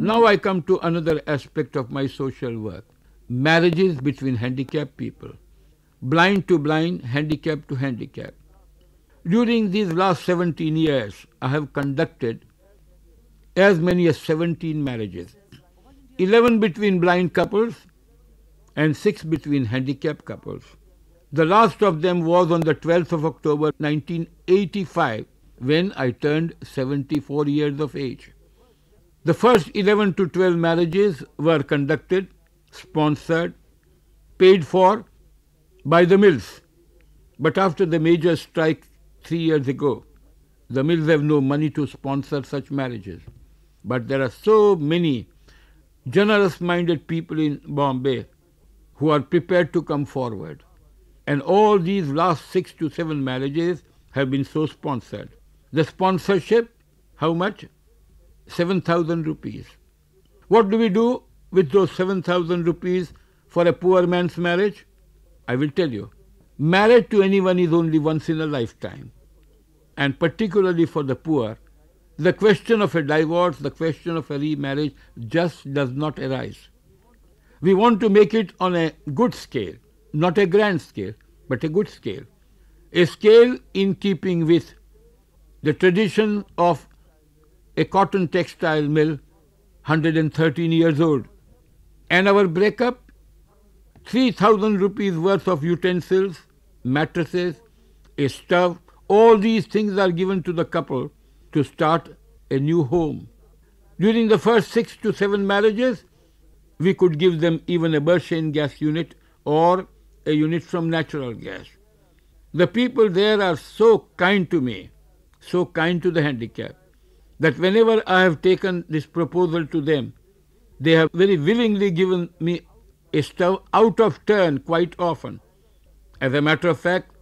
Now I come to another aspect of my social work, marriages between handicapped people, blind to blind, handicapped to handicapped. During these last 17 years, I have conducted as many as 17 marriages, 11 between blind couples and 6 between handicapped couples. The last of them was on the 12th of October 1985 when I turned 74 years of age. The first 11 to 12 marriages were conducted, sponsored, paid for by the mills. But after the major strike three years ago, the mills have no money to sponsor such marriages. But there are so many generous minded people in Bombay who are prepared to come forward. And all these last six to seven marriages have been so sponsored. The sponsorship, how much? 7,000 rupees. What do we do with those 7,000 rupees for a poor man's marriage? I will tell you. Marriage to anyone is only once in a lifetime. And particularly for the poor, the question of a divorce, the question of a remarriage just does not arise. We want to make it on a good scale not a grand scale, but a good scale, a scale in keeping with the tradition of a cotton textile mill 113 years old. And our breakup 3,000 rupees worth of utensils, mattresses, a stove, all these things are given to the couple to start a new home. During the first six to seven marriages, we could give them even a Bershane gas unit or a unit from natural gas. The people there are so kind to me, so kind to the handicapped, that whenever I have taken this proposal to them, they have very willingly given me a stove out of turn quite often. As a matter of fact,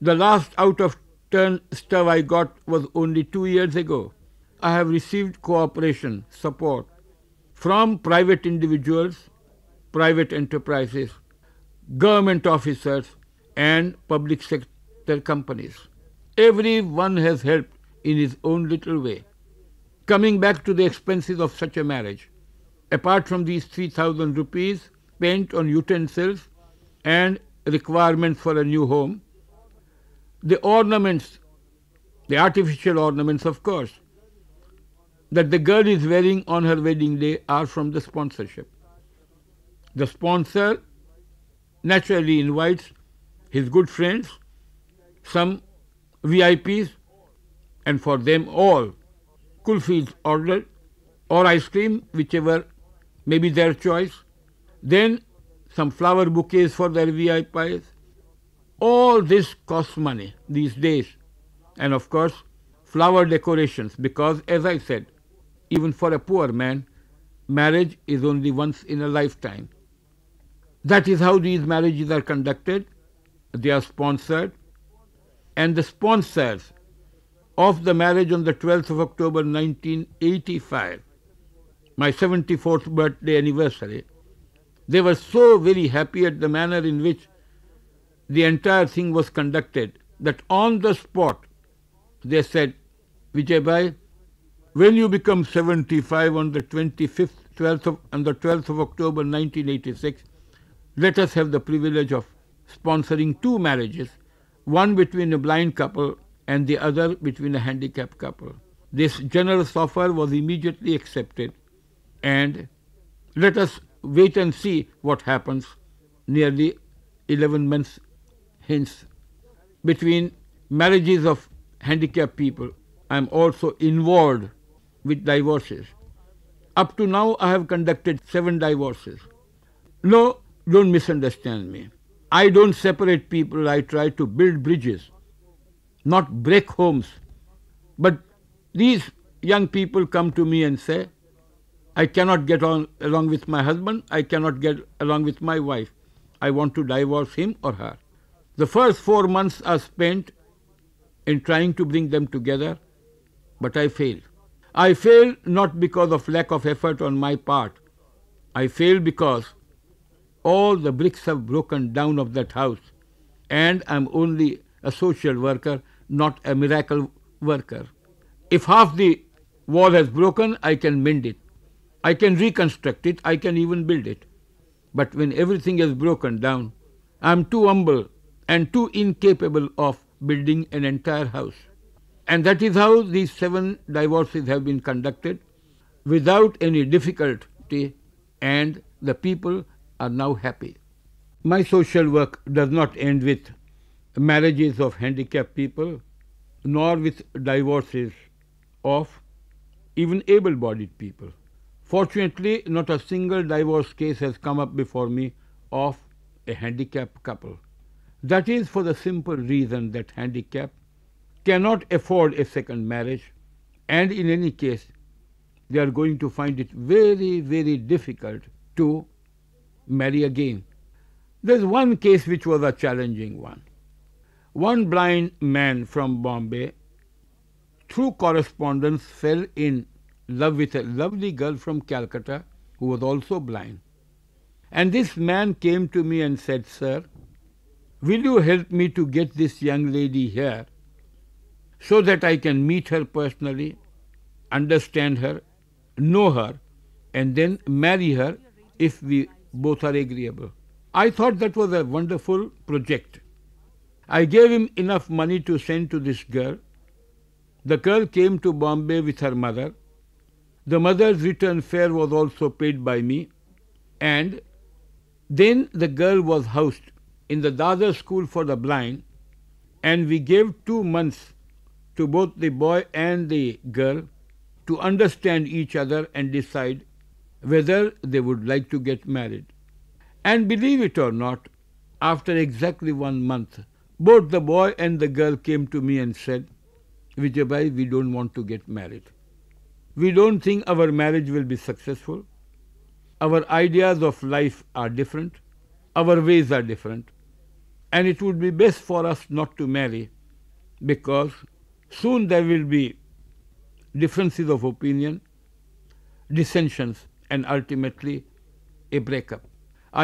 the last out of turn stove I got was only two years ago. I have received cooperation, support from private individuals, private enterprises, government officers, and public sector companies. Everyone has helped in his own little way. Coming back to the expenses of such a marriage, apart from these 3,000 rupees spent on utensils and requirements for a new home, the ornaments, the artificial ornaments, of course, that the girl is wearing on her wedding day are from the sponsorship. The sponsor naturally invites his good friends, some VIPs, and for them all, kulfi is ordered, or ice cream, whichever may be their choice. Then some flower bouquets for their VIPs. All this costs money these days. And of course, flower decorations, because as I said, even for a poor man, marriage is only once in a lifetime. That is how these marriages are conducted. They are sponsored. And the sponsors of the marriage on the 12th of October 1985, my 74th birthday anniversary, they were so very happy at the manner in which the entire thing was conducted that on the spot they said, Vijay Bhai, when you become 75 on the 25th, 12th of, on the 12th of October 1986, let us have the privilege of sponsoring two marriages, one between a blind couple and the other between a handicapped couple. This generous offer was immediately accepted, and let us wait and see what happens nearly 11 months hence between marriages of handicapped people. I am also involved with divorces. Up to now, I have conducted seven divorces. No don't misunderstand me. I don't separate people. I try to build bridges, not break homes. But these young people come to me and say, I cannot get on along with my husband. I cannot get along with my wife. I want to divorce him or her. The first four months are spent in trying to bring them together, but I failed. I failed not because of lack of effort on my part. I failed because all the bricks have broken down of that house, and I'm only a social worker, not a miracle worker. If half the wall has broken, I can mend it. I can reconstruct it. I can even build it. But when everything is broken down, I'm too humble and too incapable of building an entire house. And that is how these seven divorces have been conducted without any difficulty, and the people are now happy. My social work does not end with marriages of handicapped people, nor with divorces of even able bodied people. Fortunately, not a single divorce case has come up before me of a handicapped couple. That is for the simple reason that handicapped cannot afford a second marriage, and in any case, they are going to find it very, very difficult to marry again. There's one case which was a challenging one. One blind man from Bombay, through correspondence, fell in love with a lovely girl from Calcutta who was also blind. And this man came to me and said, Sir, will you help me to get this young lady here so that I can meet her personally, understand her, know her, and then marry her if we both are agreeable. I thought that was a wonderful project. I gave him enough money to send to this girl. The girl came to Bombay with her mother. The mother's return fare was also paid by me. And then the girl was housed in the Dada School for the Blind, and we gave two months to both the boy and the girl to understand each other and decide whether they would like to get married. And believe it or not, after exactly one month, both the boy and the girl came to me and said, Vijaybai, we don't want to get married. We don't think our marriage will be successful. Our ideas of life are different. Our ways are different. And it would be best for us not to marry because soon there will be differences of opinion, dissensions, and ultimately a breakup.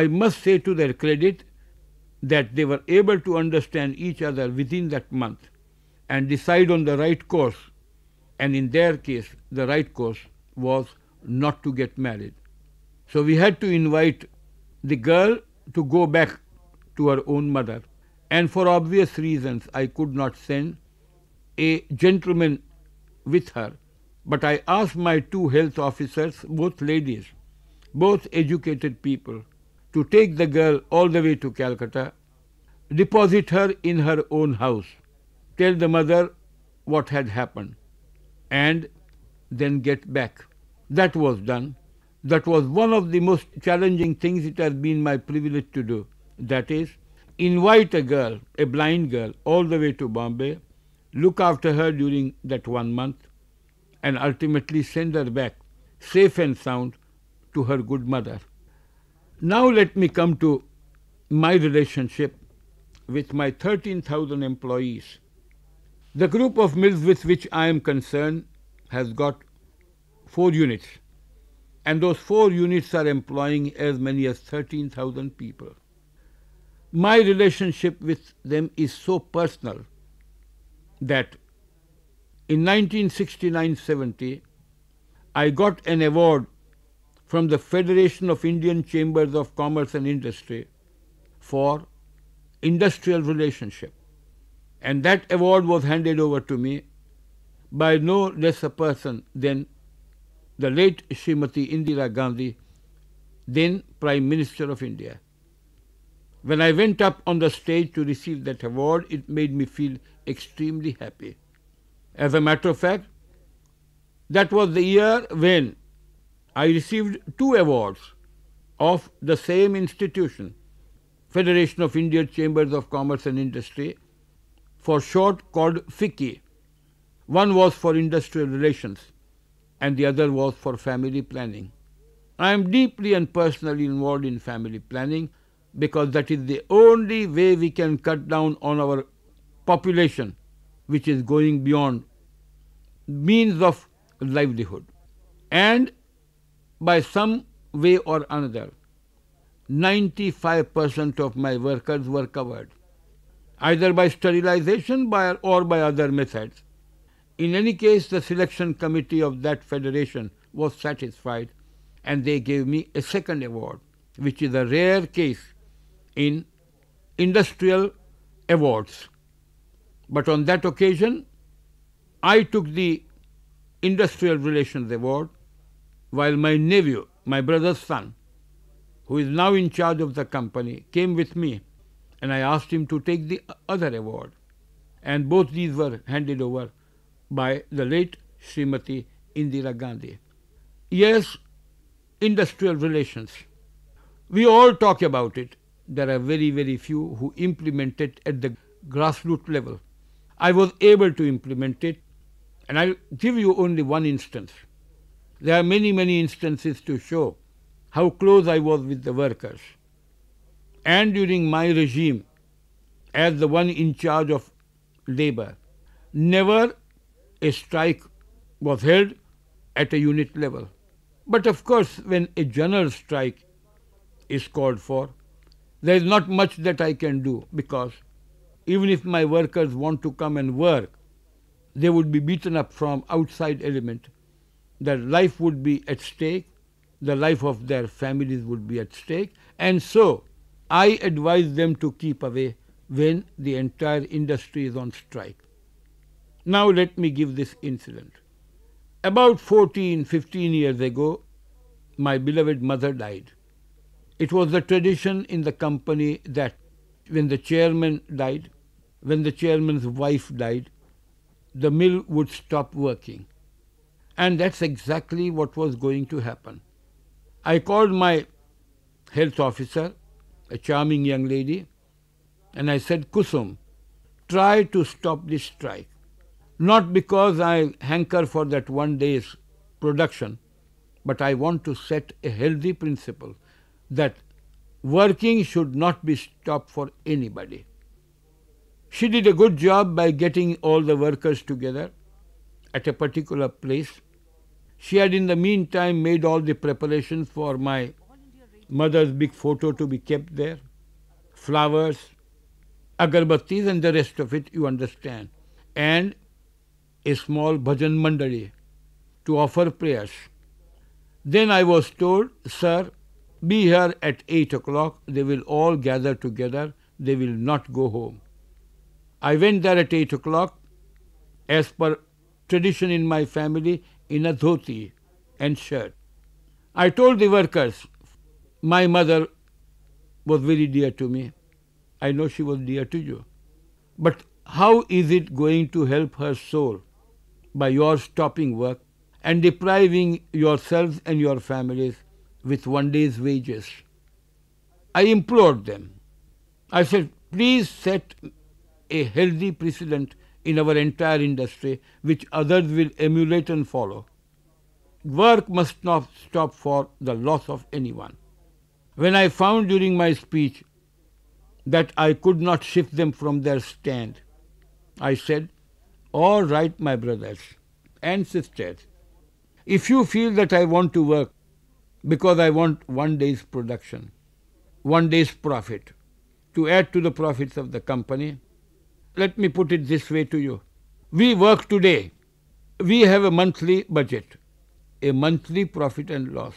I must say to their credit that they were able to understand each other within that month and decide on the right course. And in their case, the right course was not to get married. So we had to invite the girl to go back to her own mother. And for obvious reasons, I could not send a gentleman with her but I asked my two health officers, both ladies, both educated people, to take the girl all the way to Calcutta, deposit her in her own house, tell the mother what had happened, and then get back. That was done. That was one of the most challenging things it has been my privilege to do. That is, invite a girl, a blind girl, all the way to Bombay, look after her during that one month, and ultimately send her back, safe and sound, to her good mother. Now let me come to my relationship with my 13,000 employees. The group of mills with which I am concerned has got four units, and those four units are employing as many as 13,000 people. My relationship with them is so personal that in 1969-70, I got an award from the Federation of Indian Chambers of Commerce and Industry for industrial relationship. And that award was handed over to me by no less a person than the late Srimati Indira Gandhi, then Prime Minister of India. When I went up on the stage to receive that award, it made me feel extremely happy. As a matter of fact, that was the year when I received two awards of the same institution, Federation of Indian Chambers of Commerce and Industry, for short called FICCI. One was for industrial relations and the other was for family planning. I am deeply and personally involved in family planning because that is the only way we can cut down on our population which is going beyond means of livelihood. And by some way or another, 95% of my workers were covered, either by sterilization by, or by other methods. In any case, the selection committee of that federation was satisfied and they gave me a second award, which is a rare case in industrial awards. But on that occasion, I took the Industrial Relations Award, while my nephew, my brother's son, who is now in charge of the company, came with me and I asked him to take the other award. And both these were handed over by the late Srimati Indira Gandhi. Yes, industrial relations. We all talk about it. There are very, very few who implement it at the grassroots level. I was able to implement it and I'll give you only one instance. There are many, many instances to show how close I was with the workers. And during my regime, as the one in charge of labor, never a strike was held at a unit level. But of course, when a general strike is called for, there is not much that I can do because even if my workers want to come and work, they would be beaten up from outside element. Their life would be at stake, the life of their families would be at stake, and so I advise them to keep away when the entire industry is on strike. Now let me give this incident. About 14, 15 years ago, my beloved mother died. It was the tradition in the company that when the chairman died, when the chairman's wife died, the mill would stop working. And that's exactly what was going to happen. I called my health officer, a charming young lady, and I said, Kusum, try to stop this strike. Not because I hanker for that one day's production, but I want to set a healthy principle that working should not be stopped for anybody. She did a good job by getting all the workers together at a particular place. She had in the meantime made all the preparations for my mother's big photo to be kept there, flowers, agarbattis and the rest of it, you understand, and a small bhajan mandali to offer prayers. Then I was told, sir, be here at 8 o'clock, they will all gather together, they will not go home. I went there at 8 o'clock, as per tradition in my family, in a dhoti and shirt. I told the workers, my mother was very dear to me. I know she was dear to you. But how is it going to help her soul by your stopping work and depriving yourselves and your families with one day's wages? I implored them. I said, please set a healthy precedent in our entire industry which others will emulate and follow. Work must not stop for the loss of anyone. When I found during my speech that I could not shift them from their stand, I said, All right, my brothers and sisters, if you feel that I want to work because I want one day's production, one day's profit, to add to the profits of the company, let me put it this way to you. We work today. We have a monthly budget, a monthly profit and loss.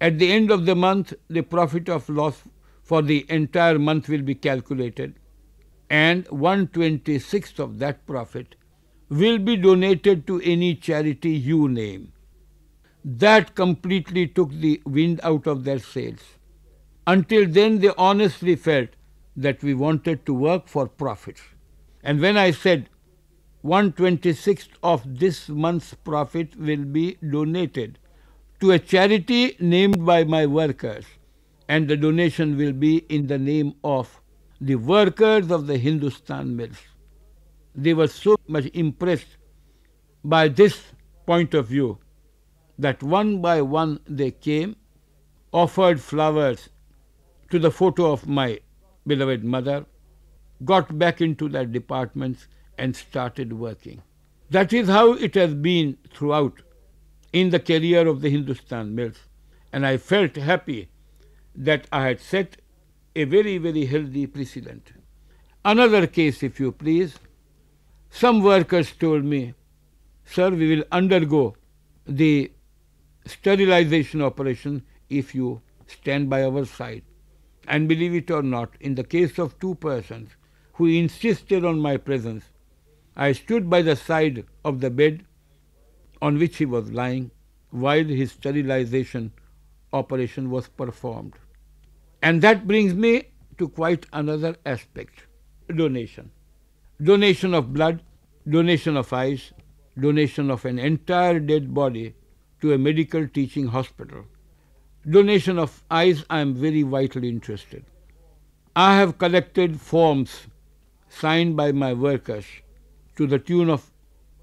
At the end of the month, the profit of loss for the entire month will be calculated and 126th of that profit will be donated to any charity you name. That completely took the wind out of their sails. Until then, they honestly felt that we wanted to work for profits. And when I said 126th of this month's profit will be donated to a charity named by my workers, and the donation will be in the name of the workers of the Hindustan Mills. They were so much impressed by this point of view that one by one they came, offered flowers to the photo of my beloved mother, got back into their departments and started working. That is how it has been throughout in the career of the Hindustan Mills. And I felt happy that I had set a very, very healthy precedent. Another case, if you please. Some workers told me, Sir, we will undergo the sterilization operation if you stand by our side. And believe it or not, in the case of two persons, who insisted on my presence. I stood by the side of the bed on which he was lying while his sterilization operation was performed. And that brings me to quite another aspect donation. Donation of blood, donation of eyes, donation of an entire dead body to a medical teaching hospital. Donation of eyes, I am very vitally interested. I have collected forms signed by my workers to the tune of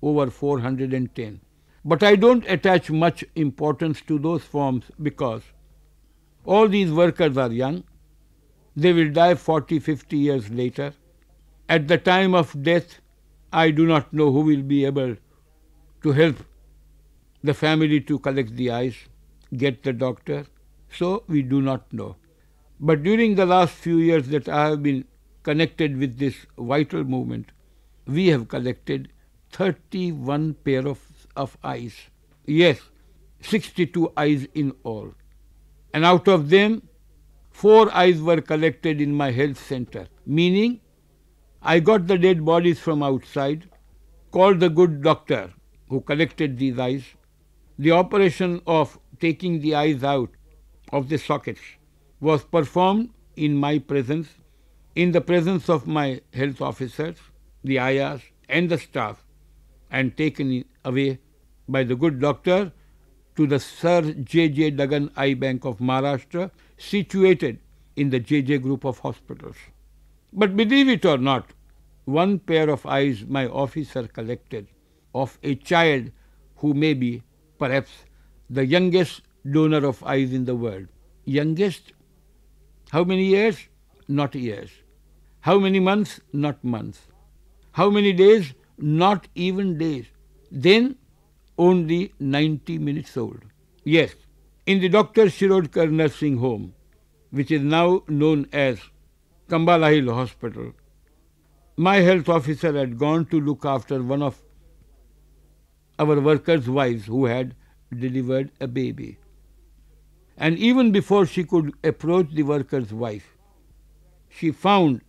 over 410. But I don't attach much importance to those forms because all these workers are young. They will die 40, 50 years later. At the time of death, I do not know who will be able to help the family to collect the eyes, get the doctor. So we do not know. But during the last few years that I have been connected with this vital movement, we have collected 31 pair of, of eyes. Yes, 62 eyes in all. And out of them, four eyes were collected in my health center, meaning I got the dead bodies from outside, called the good doctor who collected these eyes. The operation of taking the eyes out of the sockets was performed in my presence in the presence of my health officers, the IRs, and the staff, and taken away by the good doctor to the Sir J. J. Dagan Eye Bank of Maharashtra, situated in the J. J. group of hospitals. But believe it or not, one pair of eyes my officer collected of a child who may be, perhaps, the youngest donor of eyes in the world. Youngest? How many years? Not years. How many months? Not months. How many days? Not even days. Then only 90 minutes old. Yes, in the Dr. Shirodkar Nursing Home, which is now known as Kambala Hill Hospital, my health officer had gone to look after one of our workers' wives who had delivered a baby. And even before she could approach the worker's wife, she found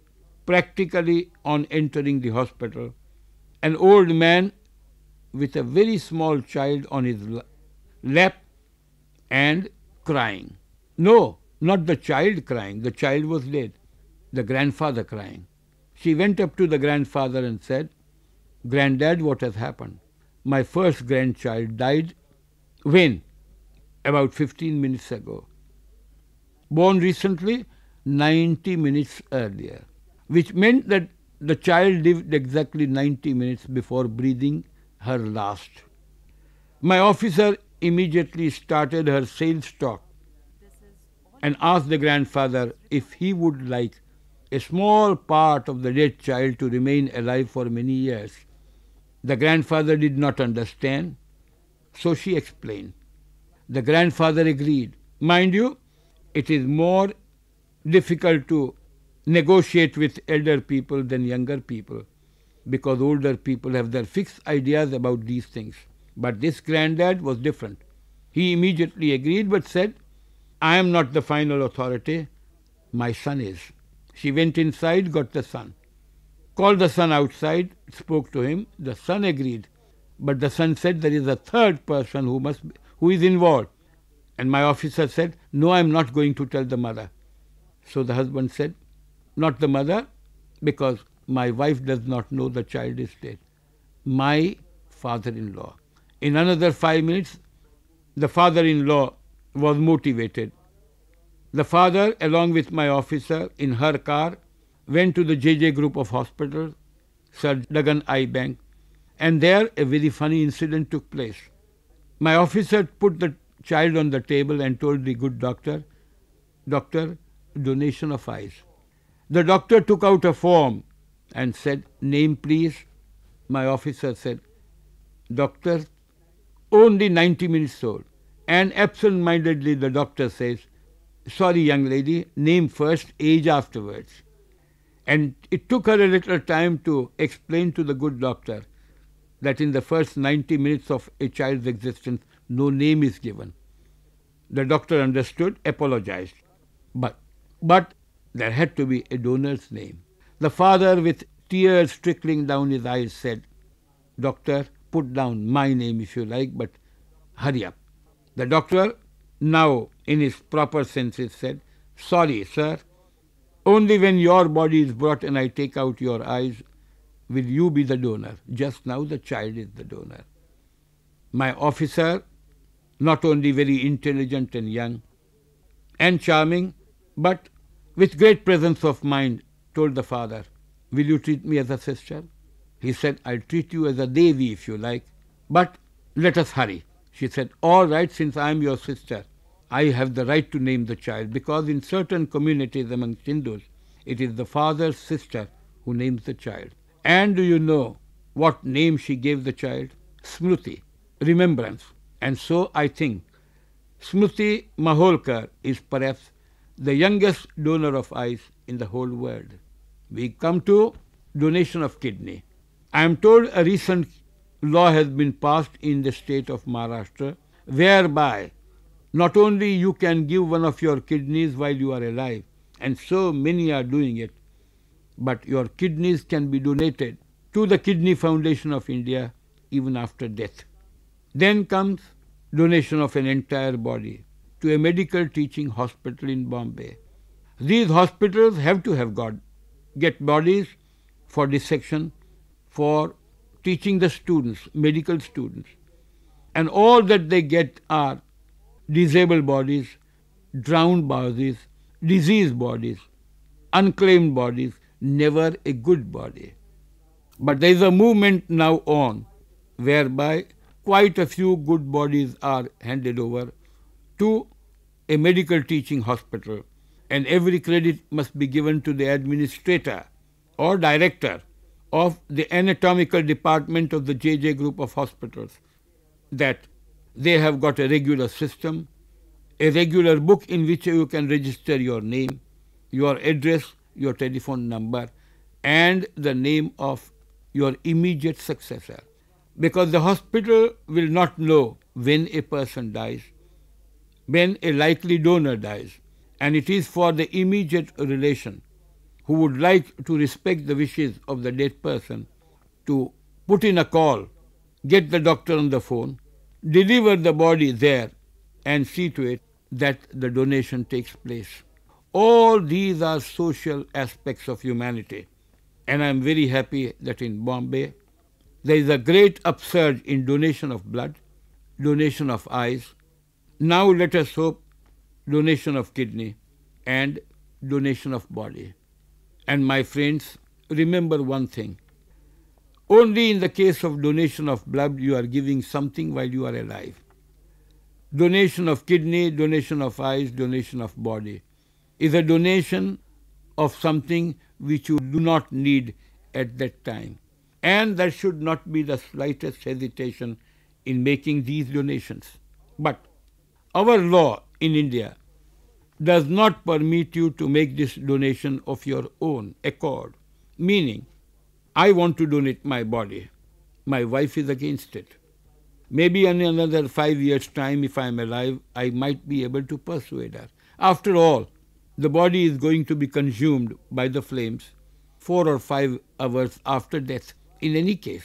Practically on entering the hospital, an old man with a very small child on his lap and crying. No, not the child crying, the child was dead, the grandfather crying. She went up to the grandfather and said, Granddad, what has happened? My first grandchild died when? About 15 minutes ago. Born recently, 90 minutes earlier which meant that the child lived exactly 90 minutes before breathing her last. My officer immediately started her sales talk and asked the grandfather if he would like a small part of the dead child to remain alive for many years. The grandfather did not understand, so she explained. The grandfather agreed. Mind you, it is more difficult to negotiate with elder people than younger people because older people have their fixed ideas about these things. But this granddad was different. He immediately agreed but said, I am not the final authority, my son is. She went inside, got the son, called the son outside, spoke to him. The son agreed, but the son said there is a third person who must be, who is involved. And my officer said, No, I'm not going to tell the mother. So the husband said, not the mother because my wife does not know the child is dead. My father-in-law. In another five minutes, the father-in-law was motivated. The father, along with my officer in her car, went to the JJ group of hospitals, Sir Dagan Eye Bank, and there a very funny incident took place. My officer put the child on the table and told the good doctor, Doctor, donation of eyes. The doctor took out a form and said, Name please. My officer said, Doctor, only 90 minutes old. And absent mindedly, the doctor says, Sorry, young lady, name first, age afterwards. And it took her a little time to explain to the good doctor that in the first 90 minutes of a child's existence, no name is given. The doctor understood, apologized. But, but there had to be a donor's name. The father, with tears trickling down his eyes, said, Doctor, put down my name if you like, but hurry up. The doctor, now in his proper senses, said, Sorry, sir. Only when your body is brought and I take out your eyes will you be the donor. Just now the child is the donor. My officer, not only very intelligent and young and charming, but with great presence of mind, told the father, Will you treat me as a sister? He said, I'll treat you as a Devi if you like, but let us hurry. She said, All right, since I am your sister, I have the right to name the child, because in certain communities among Hindus, it is the father's sister who names the child. And do you know what name she gave the child? Smriti, remembrance. And so I think Smriti Maholkar is perhaps the youngest donor of eyes in the whole world. We come to donation of kidney. I am told a recent law has been passed in the state of Maharashtra whereby not only you can give one of your kidneys while you are alive, and so many are doing it, but your kidneys can be donated to the Kidney Foundation of India even after death. Then comes donation of an entire body to a medical teaching hospital in Bombay. These hospitals have to have got get bodies for dissection, for teaching the students, medical students. And all that they get are disabled bodies, drowned bodies, diseased bodies, unclaimed bodies, never a good body. But there is a movement now on whereby quite a few good bodies are handed over to a medical teaching hospital, and every credit must be given to the administrator or director of the anatomical department of the JJ group of hospitals that they have got a regular system, a regular book in which you can register your name, your address, your telephone number, and the name of your immediate successor. Because the hospital will not know when a person dies, when a likely donor dies, and it is for the immediate relation who would like to respect the wishes of the dead person to put in a call, get the doctor on the phone, deliver the body there, and see to it that the donation takes place. All these are social aspects of humanity, and I am very happy that in Bombay there is a great upsurge in donation of blood, donation of eyes, now let us hope donation of kidney and donation of body. And my friends, remember one thing. Only in the case of donation of blood you are giving something while you are alive. Donation of kidney, donation of eyes, donation of body is a donation of something which you do not need at that time. And there should not be the slightest hesitation in making these donations. But our law in India does not permit you to make this donation of your own accord, meaning, I want to donate my body. My wife is against it. Maybe in another five years' time, if I am alive, I might be able to persuade her. After all, the body is going to be consumed by the flames four or five hours after death, in any case.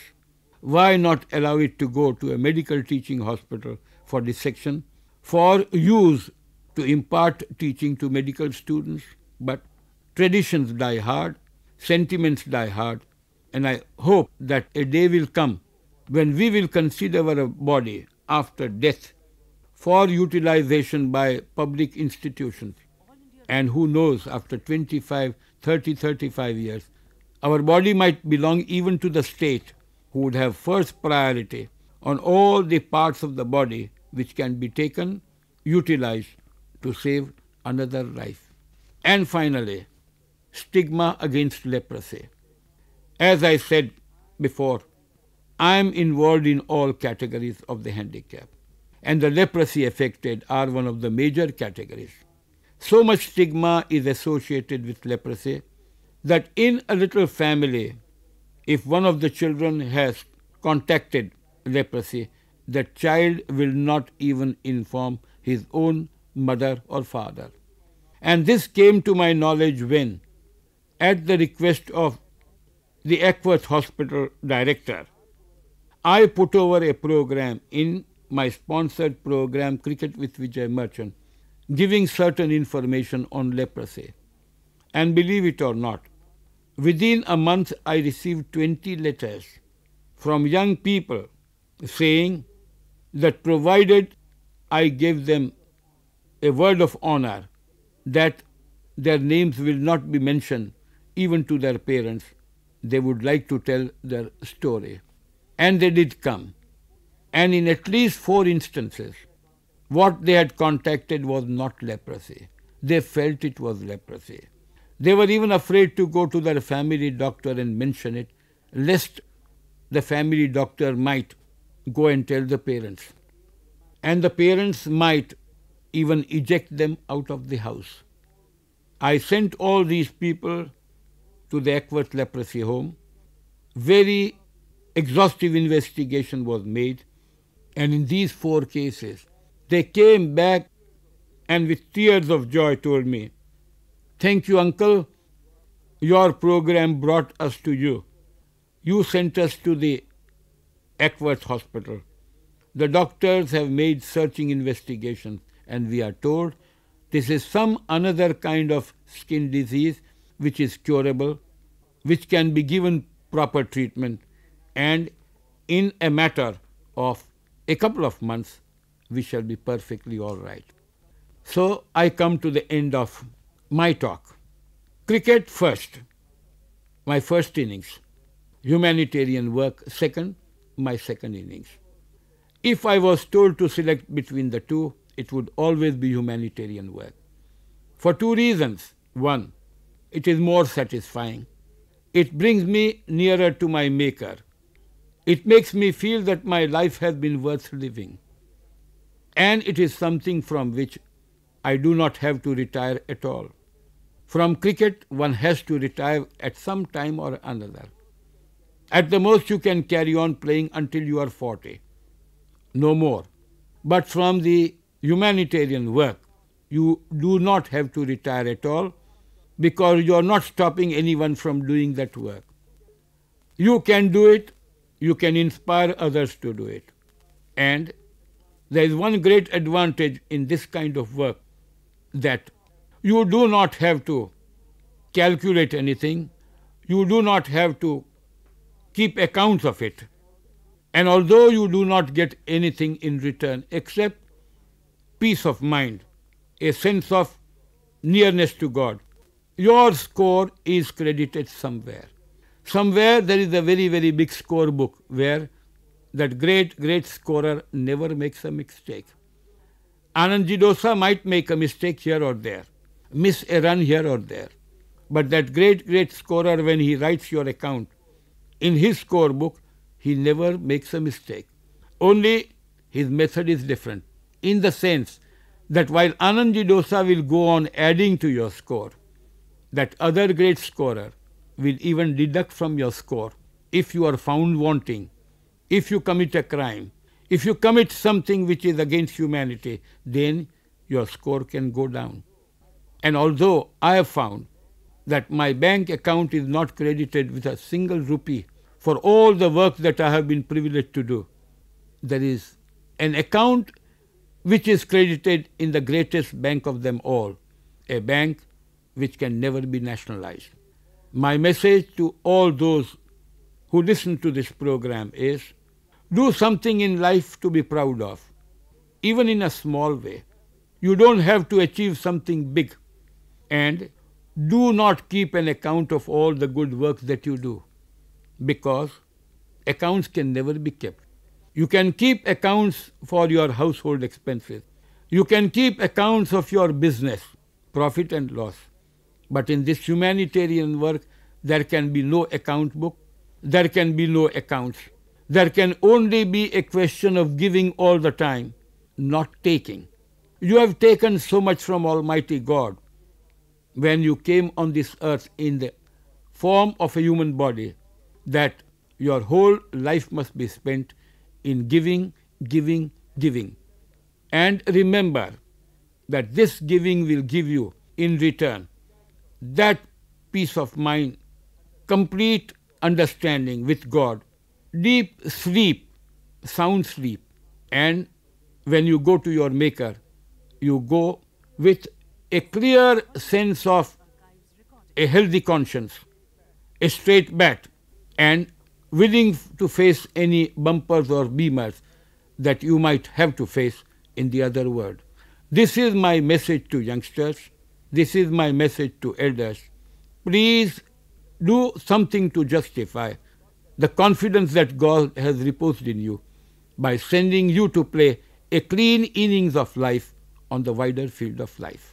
Why not allow it to go to a medical teaching hospital for dissection for use to impart teaching to medical students, but traditions die hard, sentiments die hard, and I hope that a day will come when we will consider our body after death for utilization by public institutions. And who knows, after 25, 30, 35 years, our body might belong even to the state who would have first priority on all the parts of the body which can be taken, utilized to save another life. And finally, stigma against leprosy. As I said before, I am involved in all categories of the handicap, and the leprosy affected are one of the major categories. So much stigma is associated with leprosy that in a little family, if one of the children has contacted leprosy, the child will not even inform his own mother or father. And this came to my knowledge when, at the request of the Eckworth Hospital director, I put over a program in my sponsored program Cricket with Vijay Merchant, giving certain information on leprosy. And believe it or not, within a month I received 20 letters from young people saying that provided I gave them a word of honor, that their names will not be mentioned even to their parents. They would like to tell their story. And they did come. And in at least four instances, what they had contacted was not leprosy. They felt it was leprosy. They were even afraid to go to their family doctor and mention it, lest the family doctor might go and tell the parents. And the parents might even eject them out of the house. I sent all these people to the Eckworth Leprosy Home. Very exhaustive investigation was made, and in these four cases, they came back and with tears of joy told me, Thank you, uncle. Your program brought us to you. You sent us to the Ackworth Hospital. The doctors have made searching investigations, and we are told this is some another kind of skin disease which is curable, which can be given proper treatment, and in a matter of a couple of months, we shall be perfectly all right. So I come to the end of my talk. Cricket first, my first innings. Humanitarian work second, my second innings. If I was told to select between the two, it would always be humanitarian work. For two reasons. One, it is more satisfying. It brings me nearer to my Maker. It makes me feel that my life has been worth living. And it is something from which I do not have to retire at all. From cricket, one has to retire at some time or another. At the most, you can carry on playing until you are 40, no more. But from the humanitarian work, you do not have to retire at all because you are not stopping anyone from doing that work. You can do it, you can inspire others to do it. And there is one great advantage in this kind of work that you do not have to calculate anything, you do not have to keep accounts of it. And although you do not get anything in return except peace of mind, a sense of nearness to God, your score is credited somewhere. Somewhere there is a very, very big scorebook where that great, great scorer never makes a mistake. Dosa might make a mistake here or there, miss a run here or there. But that great, great scorer, when he writes your account, in his scorebook, he never makes a mistake. Only his method is different in the sense that while Anandji Dosa will go on adding to your score, that other great scorer will even deduct from your score if you are found wanting, if you commit a crime, if you commit something which is against humanity, then your score can go down. And although I have found that my bank account is not credited with a single rupee for all the work that I have been privileged to do. There is an account which is credited in the greatest bank of them all, a bank which can never be nationalized. My message to all those who listen to this program is do something in life to be proud of, even in a small way. You don't have to achieve something big. And do not keep an account of all the good works that you do because accounts can never be kept. You can keep accounts for your household expenses. You can keep accounts of your business, profit and loss. But in this humanitarian work, there can be no account book, there can be no accounts. There can only be a question of giving all the time, not taking. You have taken so much from Almighty God when you came on this earth in the form of a human body that your whole life must be spent in giving, giving, giving. And remember that this giving will give you in return that peace of mind, complete understanding with God, deep sleep, sound sleep. And when you go to your Maker, you go with a clear sense of a healthy conscience, a straight bat, and willing to face any bumpers or beamers that you might have to face in the other world. This is my message to youngsters. This is my message to elders. Please do something to justify the confidence that God has reposed in you by sending you to play a clean innings of life on the wider field of life.